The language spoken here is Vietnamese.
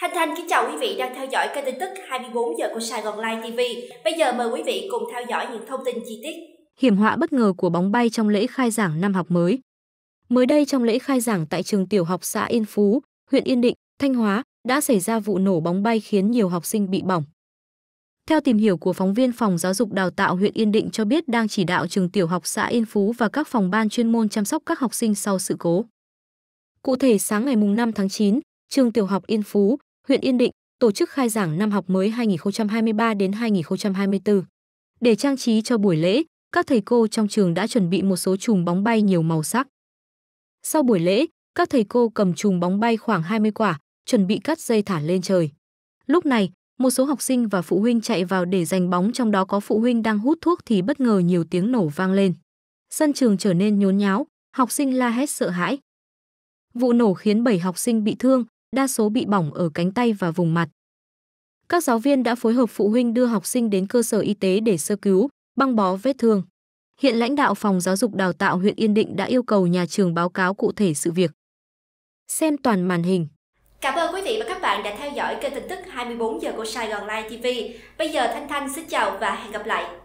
Thanh Thanh kính chào quý vị đang theo dõi kênh tin tức 24 giờ của Sài Gòn Live TV. Bây giờ mời quý vị cùng theo dõi những thông tin chi tiết. Hiểm họa bất ngờ của bóng bay trong lễ khai giảng năm học mới. Mới đây trong lễ khai giảng tại trường tiểu học xã Yên Phú, huyện Yên Định, Thanh Hóa đã xảy ra vụ nổ bóng bay khiến nhiều học sinh bị bỏng. Theo tìm hiểu của phóng viên phòng giáo dục đào tạo huyện Yên Định cho biết đang chỉ đạo trường tiểu học xã Yên Phú và các phòng ban chuyên môn chăm sóc các học sinh sau sự cố. Cụ thể sáng ngày 5 tháng 9, trường tiểu học Yên Phú, huyện Yên Định tổ chức khai giảng năm học mới 2023 đến 2024. Để trang trí cho buổi lễ, các thầy cô trong trường đã chuẩn bị một số chùm bóng bay nhiều màu sắc. Sau buổi lễ, các thầy cô cầm chùm bóng bay khoảng 20 quả, chuẩn bị cắt dây thả lên trời. Lúc này, một số học sinh và phụ huynh chạy vào để giành bóng trong đó có phụ huynh đang hút thuốc thì bất ngờ nhiều tiếng nổ vang lên. Sân trường trở nên nhốn nháo, học sinh la hét sợ hãi. Vụ nổ khiến 7 học sinh bị thương, đa số bị bỏng ở cánh tay và vùng mặt. Các giáo viên đã phối hợp phụ huynh đưa học sinh đến cơ sở y tế để sơ cứu, băng bó vết thương. Hiện lãnh đạo phòng giáo dục đào tạo huyện Yên Định đã yêu cầu nhà trường báo cáo cụ thể sự việc. Xem toàn màn hình. Cảm ơn quý vị và các bạn đã theo dõi kênh tin tức 24 giờ của Sài Gòn Live TV. Bây giờ Thanh Thanh xin chào và hẹn gặp lại.